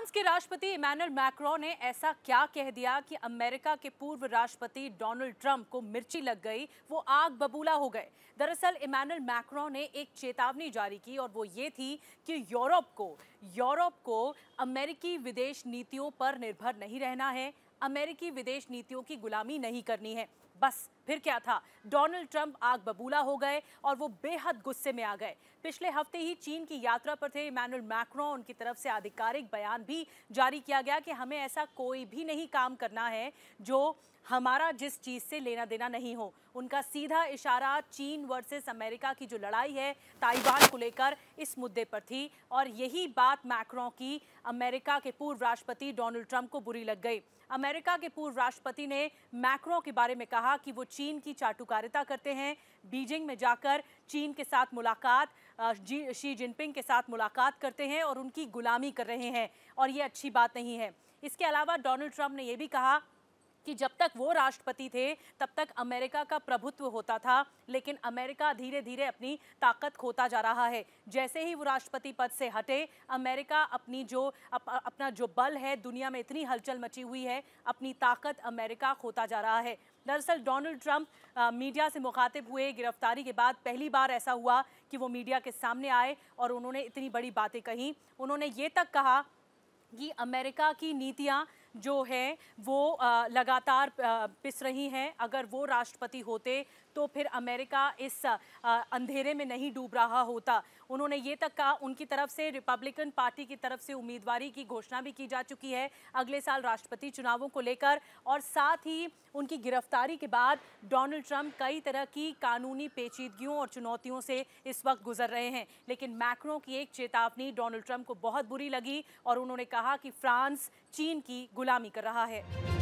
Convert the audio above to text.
France के राष्ट्रपति Emmanuel Macron ने ऐसा क्या कह दिया कि अमेरिका के पूर्व राष्ट्रपति डोनाल्ड ट्रंप को मिर्ची लग गई वो आग बबूला हो गए दरअसल इमैनुअल मैक्रो ने एक चेतावनी जारी की और वो ये थी कि यूरोप को यूरोप को अमेरिकी विदेश नीतियों पर निर्भर नहीं रहना है अमेरिकी विदेश नीतियों की गुलामी नहीं करनी है बस फिर क्या था डोनाल्ड ट्रंप आग बबूला हो गए और वो बेहद गुस्से में आ गए पिछले हफ्ते ही चीन की यात्रा पर थे इमैनुअल मैक्रो उनकी तरफ से आधिकारिक बयान भी जारी किया गया कि हमें ऐसा कोई भी नहीं काम करना है जो हमारा जिस चीज़ से लेना देना नहीं हो उनका सीधा इशारा चीन वर्सेस अमेरिका की जो लड़ाई है ताइवान को लेकर इस मुद्दे पर थी और यही बात मैक्रो की अमेरिका के पूर्व राष्ट्रपति डोनाल्ड ट्रंप को बुरी लग गई अमेरिका अमेरिका के पूर्व राष्ट्रपति ने मैक्रो के बारे में कहा कि वो चीन की चाटुकारिता करते हैं बीजिंग में जाकर चीन के साथ मुलाकात शी जिनपिंग के साथ मुलाकात करते हैं और उनकी गुलामी कर रहे हैं और ये अच्छी बात नहीं है इसके अलावा डोनाल्ड ट्रंप ने यह भी कहा कि जब तक वो राष्ट्रपति थे तब तक अमेरिका का प्रभुत्व होता था लेकिन अमेरिका धीरे धीरे अपनी ताकत खोता जा रहा है जैसे ही वो राष्ट्रपति पद से हटे अमेरिका अपनी जो अप, अपना जो बल है दुनिया में इतनी हलचल मची हुई है अपनी ताकत अमेरिका खोता जा रहा है दरअसल डोनाल्ड ट्रंप मीडिया से मुखातिब हुए गिरफ्तारी के बाद पहली बार ऐसा हुआ कि वो मीडिया के सामने आए और उन्होंने इतनी बड़ी बातें कहीं उन्होंने ये तक कहा कि अमेरिका की नीतियाँ जो है वो लगातार पिस रही हैं अगर वो राष्ट्रपति होते तो फिर अमेरिका इस अंधेरे में नहीं डूब रहा होता उन्होंने ये तक कहा उनकी तरफ से रिपब्लिकन पार्टी की तरफ से उम्मीदवारी की घोषणा भी की जा चुकी है अगले साल राष्ट्रपति चुनावों को लेकर और साथ ही उनकी गिरफ्तारी के बाद डोनाल्ड ट्रंप कई तरह की कानूनी पेचीदगियों और चुनौतियों से इस वक्त गुजर रहे हैं लेकिन मैक्रों की एक चेतावनी डोनाल्ड ट्रंप को बहुत बुरी लगी और उन्होंने कहा कि फ्रांस चीन की गुलामी कर रहा है